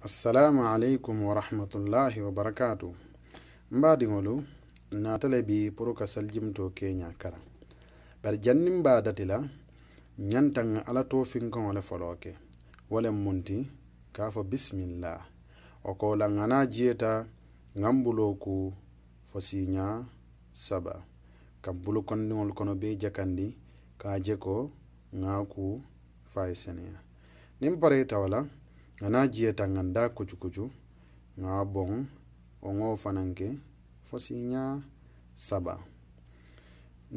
assalamu aleykum warahmatullahi wabarakatu mbadiŋolu natale bi puruka saljimto keña kara bari jannin badati la ñantan ala tofinkoŋo le folo ke wolen munti kafo bisimillah wo kolan a na jeta ŋambulo ku fo siña saba kan bulu kondiŋol kono be jakandi ka je ko ŋa ku fayi seneya niŋ pareitawo la ŋana jiyeta ŋan da kucukucu ŋa boŋ wo ŋo fanaŋ ke fo saba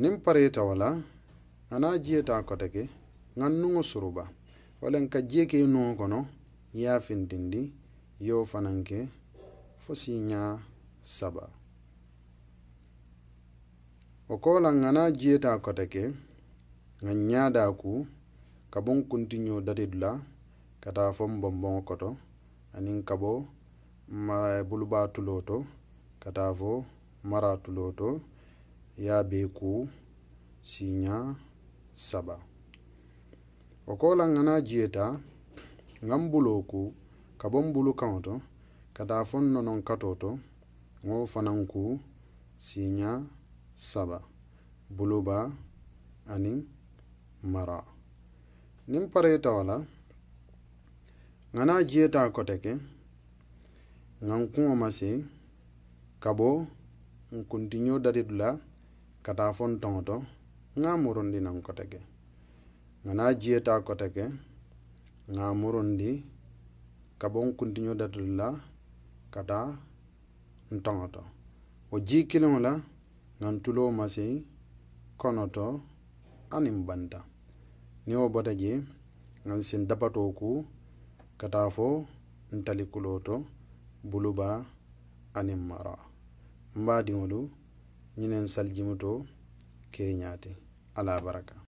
niŋ pareta wala ŋana jiyeta kota ke ŋan nuŋo suruba walla nka jiye ke nuŋo kono ye fintindi yo fanaŋ ke fo siiɲa saba wo ko la ŋana jiyeta kota ke ŋa ɲada ku ka boŋ dati dula kata fom bonbon koto anin kabo tuloo buluba tuloto kata fo mara tuloto ya be kuu sinya saba o kola ngana jeta ngam kabo ku kabon bulu kawoto kata fon nonon katoto ŋo fanan ku sinya saba buluba anin mara nin pareta wala ŋa na jiyeta kote ke nga n kuŋo ma si ka bo n kuntiño dati dula ka taa fo n toŋo to murundi naŋ kote ke nga na jiyeta kote ke nga murundi ka bo n kuntiño dati dula ka taa n toŋo to wo jii kiliŋo la nga tuloo ma si kono to banta niŋ wo bota je nga n sin dapatoo ku ka taa fo ntalikuloo to buluba aniŋ mara n baadiŋolu ñiniŋ salijimu to keeñaati ala baraka